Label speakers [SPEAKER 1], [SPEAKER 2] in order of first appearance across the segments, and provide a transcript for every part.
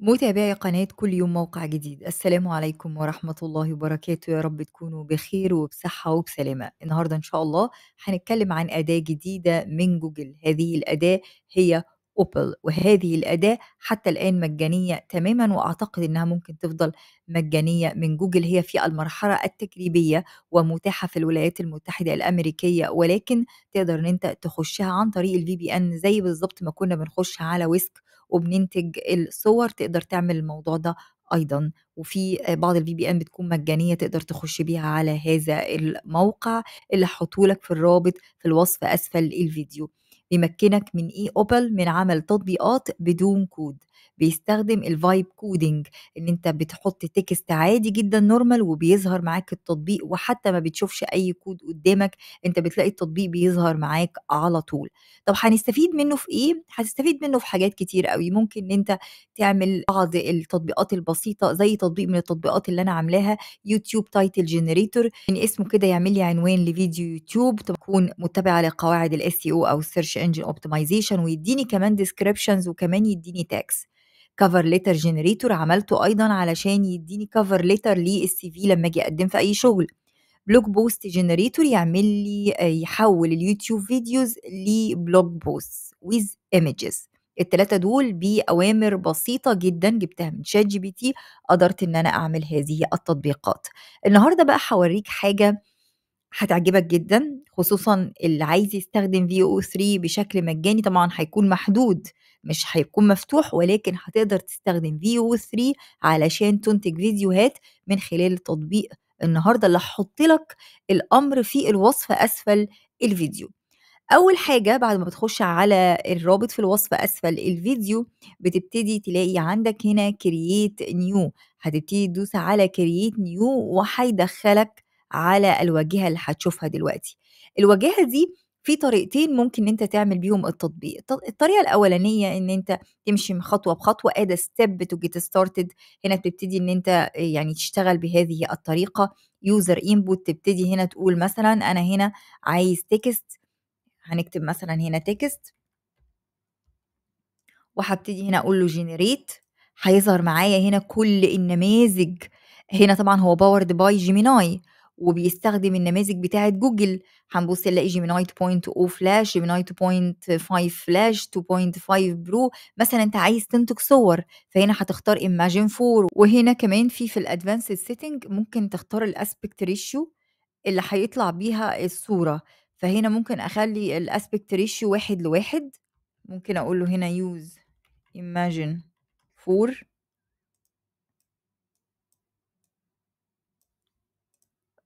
[SPEAKER 1] متابعي قناة كل يوم موقع جديد السلام عليكم ورحمة الله وبركاته يا رب تكونوا بخير وبصحة وبسلامة النهاردة إن شاء الله هنتكلم عن أداة جديدة من جوجل هذه الأداة هي أوبل وهذه الأداة حتى الآن مجانية تماما وأعتقد أنها ممكن تفضل مجانية من جوجل هي في المرحلة التجريبية ومتاحة في الولايات المتحدة الأمريكية ولكن تقدر أن أنت تخشها عن طريق الفي بي أن زي بالظبط ما كنا بنخش على ويسك وبننتج الصور تقدر تعمل الموضوع ده ايضا وفي بعض الفي بي ان بتكون مجانيه تقدر تخش بيها على هذا الموقع اللي حطولك في الرابط في الوصف اسفل الفيديو بيمكنك من اي اوبل من عمل تطبيقات بدون كود بيستخدم الفايب كودينج ان انت بتحط تكست عادي جدا نورمال وبيظهر معاك التطبيق وحتى ما بتشوفش اي كود قدامك انت بتلاقي التطبيق بيظهر معاك على طول طب هنستفيد منه في ايه هتستفيد منه في حاجات كتير قوي ممكن ان انت تعمل بعض التطبيقات البسيطه زي تطبيق من التطبيقات اللي انا عاملاها يوتيوب تايتل جنريتور من اسمه كده يعمل لي عنوان لفيديو يوتيوب تكون متبعه لقواعد الاس e او او السيرش انجن اوبتمايزيشن ويديني كمان ديسكريبشنز وكمان يديني تاكس كفر ليتر جنريتور عملته ايضا علشان يديني كفر ليتر للسي في لما اجي اقدم في اي شغل بلوج بوست جنريتور يعمل لي آه، يحول اليوتيوب فيديوز لبلوج بوست ويز ايمجز التلاتة دول بأوامر بسيطة جدا جبتها من شات جي بي تي قدرت إن أنا أعمل هذه التطبيقات النهاردة بقى هوريك حاجة هتعجبك جدا خصوصا اللي عايز يستخدم في او 3 بشكل مجاني طبعا هيكون محدود مش هيكون مفتوح ولكن هتقدر تستخدم فيو 3 علشان تنتج فيديوهات من خلال التطبيق النهارده اللي هحط لك الامر في الوصف اسفل الفيديو اول حاجه بعد ما بتخش على الرابط في الوصف اسفل الفيديو بتبتدي تلاقي عندك هنا كرييت نيو هتبتدي تدوس على كرييت نيو وهيدخلك على الواجهه اللي هتشوفها دلوقتي الواجهه دي في طريقتين ممكن انت تعمل بيهم التطبيق الطريقه الاولانيه ان انت تمشي خطوه بخطوه ادا ستيب تو جيت ستارتد هنا تبتدي ان انت يعني تشتغل بهذه الطريقه يوزر انبوت تبتدي هنا تقول مثلا انا هنا عايز تكست هنكتب مثلا هنا تكست وهبتدي هنا اقول له جينيريت هيظهر معايا هنا كل النماذج هنا طبعا هو باورد باي جيميناي وبيستخدم النماذج بتاعة جوجل هنبص نلاقي جيميناي 2.0 فلاش جيميناي 2.5 فلاش 2.5 برو مثلا انت عايز تنتج صور فهنا هتختار ايماجين 4 وهنا كمان في في الادفانسد سيتنج ممكن تختار الاسبكت ريشيو اللي هيطلع بيها الصورة فهنا ممكن اخلي الاسبكت ريشيو واحد لواحد ممكن اقول له هنا يوز ايماجين 4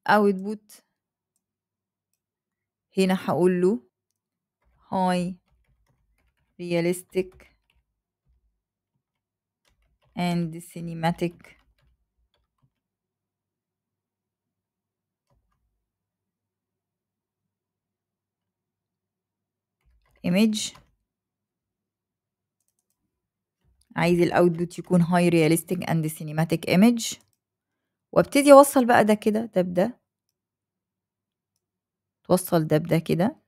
[SPEAKER 1] output هنا هقول له high realistic and cinematic image عايز الاوتبوت يكون high realistic and cinematic image وابتدي اوصل بقى ده كده ده بده توصل ده بده كده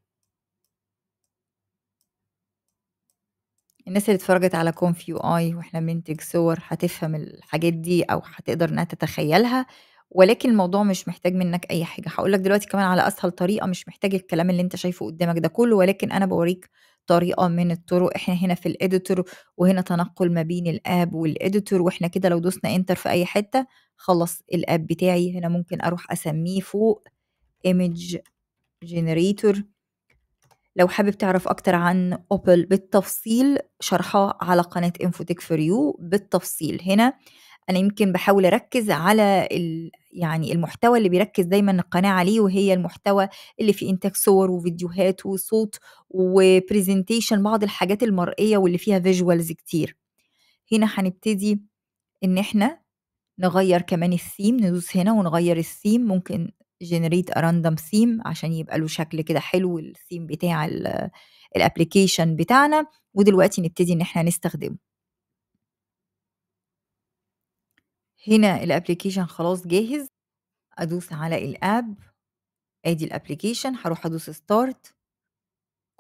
[SPEAKER 1] الناس اللي اتفرجت على كون فيو اي واحنا بننتج صور هتفهم الحاجات دي او هتقدر انها تتخيلها ولكن الموضوع مش محتاج منك اي حاجه هقول لك دلوقتي كمان على اسهل طريقه مش محتاج الكلام اللي انت شايفه قدامك ده كله ولكن انا بوريك طريقه من الطرق احنا هنا في الاديتور وهنا تنقل ما بين الاب والاديتور واحنا كده لو دوسنا انتر في اي حته خلص الاب بتاعي هنا ممكن اروح اسميه فوق image generator لو حابب تعرف اكتر عن اوبل بالتفصيل شرحاه على قناه انفوتك فور يو بالتفصيل هنا انا يمكن بحاول اركز على ال... يعني المحتوى اللي بيركز دايما القناه عليه وهي المحتوى اللي فيه انتاج صور وفيديوهات وصوت وبرزنتيشن بعض الحاجات المرئيه واللي فيها فيجوالز كتير هنا هنبتدي ان احنا نغير كمان الثيم ندوس هنا ونغير الثيم ممكن جنريت a ثيم عشان يبقى له شكل كده حلو الثيم بتاع الابلكيشن بتاعنا ودلوقتي نبتدي ان احنا نستخدمه هنا الابلكيشن خلاص جاهز ادوس على الاب ادي الابلكيشن هروح ادوس ستارت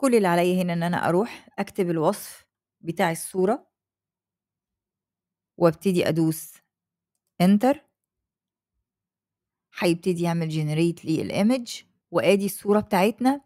[SPEAKER 1] كل اللي عليا هنا ان انا اروح اكتب الوصف بتاع الصوره وابتدي ادوس انتر هيبتدي يعمل جنريت للايمج وادي الصوره بتاعتنا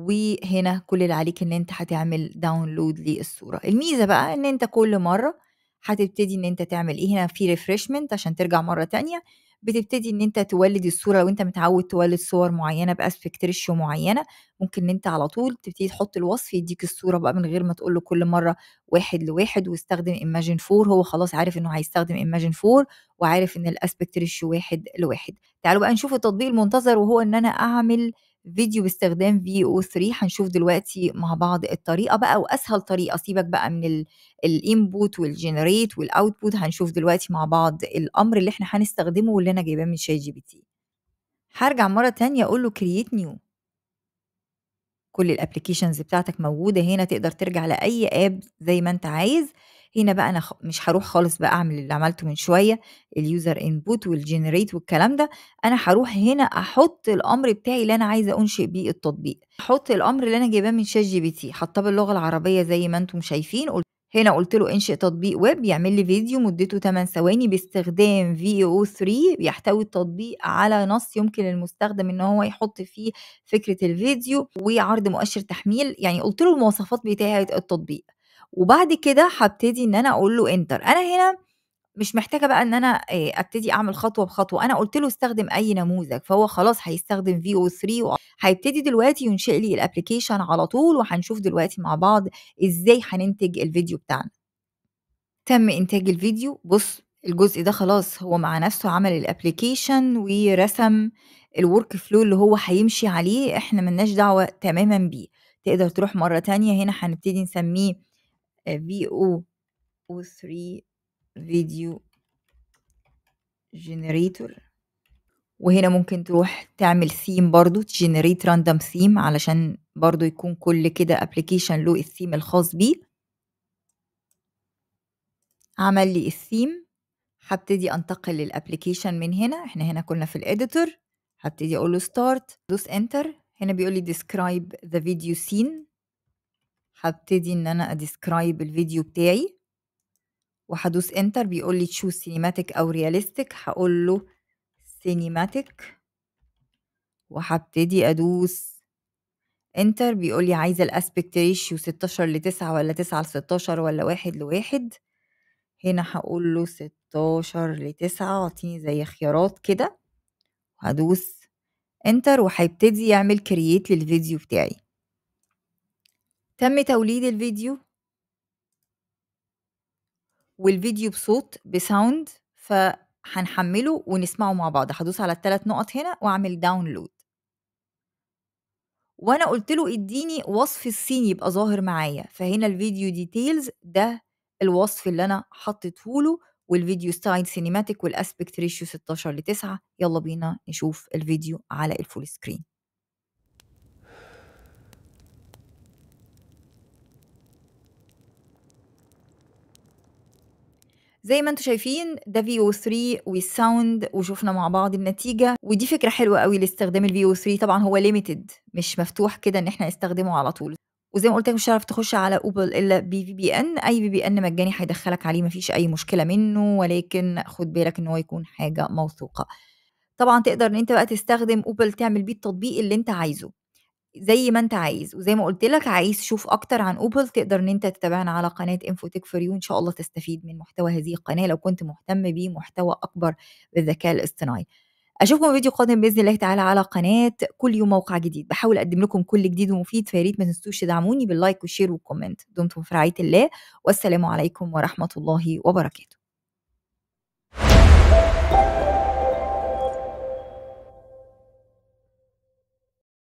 [SPEAKER 1] وهنا كل اللي عليك ان انت هتعمل داونلود للصوره الميزه بقى ان انت كل مره هتبتدي ان انت تعمل ايه هنا في ريفرشمنت عشان ترجع مره تانية بتبتدي ان انت تولد الصوره لو انت متعود تولد صور معينه باسبكت ريشيو معينه ممكن ان انت على طول تبتدي تحط الوصف يديك الصوره بقى من غير ما تقول له كل مره واحد لواحد واستخدم ايماجين فور هو خلاص عارف انه هيستخدم ايماجين فور وعارف ان الاسبكت ريشيو واحد لواحد تعالوا بقى نشوف التطبيق المنتظر وهو ان انا اعمل فيديو باستخدام في او 3 هنشوف دلوقتي مع بعض الطريقه بقى واسهل طريقه سيبك بقى من الانبوت والجنريت والاوتبوت هنشوف دلوقتي مع بعض الامر اللي احنا هنستخدمه واللي انا جايباه من شات جي بي تي هرجع مره تانية اقول له كرييت نيو كل الابلكيشنز بتاعتك موجوده هنا تقدر ترجع لاي اب زي ما انت عايز هنا بقى انا مش هروح خالص بقى اعمل اللي عملته من شويه اليوزر انبوت والجنريت والكلام ده انا هروح هنا احط الامر بتاعي اللي انا عايزه انشئ بيه التطبيق احط الامر اللي انا جايباه من شات جي بي تي حطاه باللغه العربيه زي ما انتم شايفين قلت هنا قلت له انشئ تطبيق ويب يعمل لي فيديو مدته 8 ثواني باستخدام في او 3 بيحتوي التطبيق على نص يمكن للمستخدم ان هو يحط فيه فكره الفيديو وعرض مؤشر تحميل يعني قلت له المواصفات بتاعه التطبيق وبعد كده هبتدي ان انا اقول له انتر انا هنا مش محتاجه بقى ان انا آه، ابتدي اعمل خطوه بخطوه انا قلت له استخدم اي نموذج فهو خلاص هيستخدم في او 3 هيبتدي دلوقتي ينشئ لي الابلكيشن على طول وهنشوف دلوقتي مع بعض ازاي هننتج الفيديو بتاعنا تم انتاج الفيديو بص الجزء ده خلاص هو مع نفسه عمل الابلكيشن ورسم الورك فلو اللي هو هيمشي عليه احنا ملناش دعوه تماما بيه تقدر تروح مره تانية هنا هنبتدي نسميه VO O3 فيديو جنريتور وهنا ممكن تروح تعمل ثيم برضو تجنريت راندم ثيم علشان برضو يكون كل كده ابلكيشن له الثيم الخاص بيه عمل لي الثيم هبتدي انتقل للابلكيشن من هنا احنا هنا كنا في الاديتور هبتدي اقول له ستارت دوس انتر هنا بيقول لي describe the video scene هبتدي إن أنا أديسكرايب الفيديو بتاعي وهدوس انتر بيقول لي تشوز سينيماتيك او رياليستيك هقول له سينيماتيك وهبتدي ادوس انتر بيقول لي عايزه الاسبيكت ريشيو 16 ل 9 ولا 9 ل 16 ولا 1 ل 1 هنا هقول له 16 ل 9 اعطيني زي خيارات كده وهدوس انتر وهيبتدي يعمل كرييت للفيديو بتاعي تم توليد الفيديو والفيديو بصوت بساوند فهنحمله ونسمعه مع بعض هدوس على الثلاث نقط هنا واعمل داونلود وانا قلت له اديني وصف الصين يبقى ظاهر معايا فهنا الفيديو ديتيلز ده الوصف اللي انا حطيته له والفيديو ستايل سينيماتيك والاسبكت ريشيو 16 ل 9 يلا بينا نشوف الفيديو على الفول سكرين زي ما انتم شايفين ده في او 3 والساوند وشفنا مع بعض النتيجه ودي فكره حلوه قوي لاستخدام الفي او 3 طبعا هو ليميتد مش مفتوح كده ان احنا نستخدمه على طول وزي ما قلت لك مش هتعرف تخش على اوبل الا بي في بي ان اي في بي ان مجاني هيدخلك عليه مفيش اي مشكله منه ولكن خد بالك ان هو يكون حاجه موثوقه طبعا تقدر ان انت بقى تستخدم اوبل تعمل بيه التطبيق اللي انت عايزه زي ما أنت عايز، وزي ما قُلت لك عايز تشوف أكتر عن أوبل تقدر إن أنت تتابعنا على قناة infotech فور يو إن شاء الله تستفيد من محتوى هذه القناة لو كنت مهتم بمحتوى أكبر بالذكاء الاصطناعي. أشوفكم في فيديو قادم بإذن الله تعالى على قناة كل يوم موقع جديد، بحاول أقدم لكم كل جديد ومفيد فيا ريت ما تنسوش تدعموني باللايك والشير والكومنت، دمتم في رعاية الله والسلام عليكم ورحمة الله وبركاته.